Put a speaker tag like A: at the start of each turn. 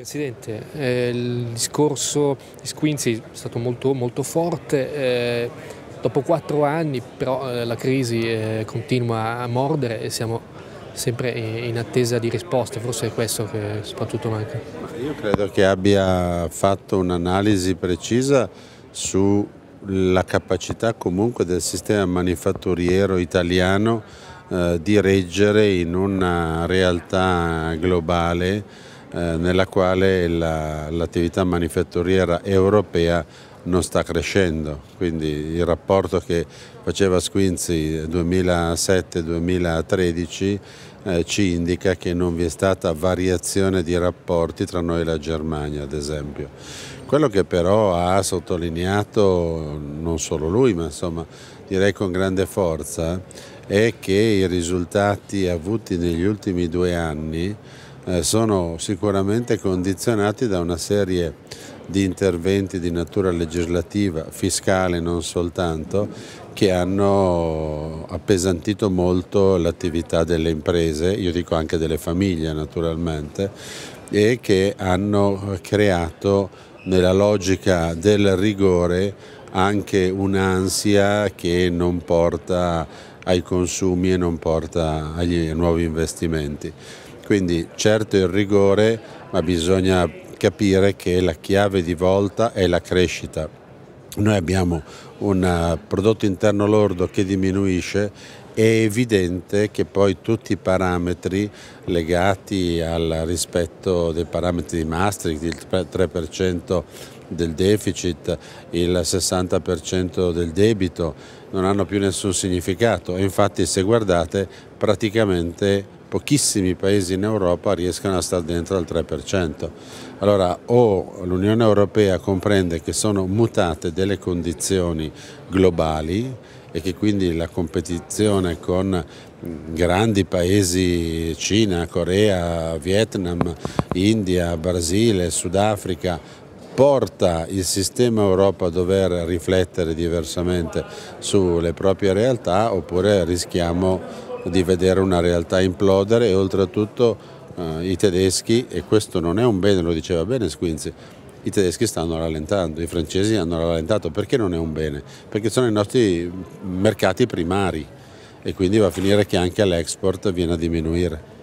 A: Presidente, eh, il discorso di Squinzi è stato molto, molto forte. Eh, dopo quattro anni però eh, la crisi eh, continua a mordere e siamo sempre in attesa di risposte, forse è questo che soprattutto manca. Io credo che abbia fatto un'analisi precisa sulla capacità comunque del sistema manifatturiero italiano eh, di reggere in una realtà globale eh, nella quale l'attività la, manifatturiera europea non sta crescendo, quindi il rapporto che faceva Squinzi 2007-2013 eh, ci indica che non vi è stata variazione di rapporti tra noi e la Germania ad esempio. Quello che però ha sottolineato non solo lui ma insomma direi con grande forza è che i risultati avuti negli ultimi due anni eh, sono sicuramente condizionati da una serie di interventi di natura legislativa, fiscale non soltanto, che hanno appesantito molto l'attività delle imprese, io dico anche delle famiglie naturalmente, e che hanno creato nella logica del rigore anche un'ansia che non porta ai consumi e non porta agli nuovi investimenti. Quindi certo il rigore, ma bisogna capire che la chiave di volta è la crescita. Noi abbiamo un eh, prodotto interno lordo che diminuisce è evidente che poi tutti i parametri legati al rispetto dei parametri di Maastricht, il 3% del deficit, il 60% del debito, non hanno più nessun significato. Infatti se guardate praticamente pochissimi paesi in Europa riescono a stare dentro al 3%. Allora o l'Unione Europea comprende che sono mutate delle condizioni globali e che quindi la competizione con grandi paesi Cina, Corea, Vietnam, India, Brasile, Sudafrica porta il sistema Europa a dover riflettere diversamente sulle proprie realtà oppure rischiamo di vedere una realtà implodere e oltretutto eh, i tedeschi, e questo non è un bene, lo diceva bene Squinzi, i tedeschi stanno rallentando, i francesi hanno rallentato, perché non è un bene? Perché sono i nostri mercati primari e quindi va a finire che anche l'export viene a diminuire.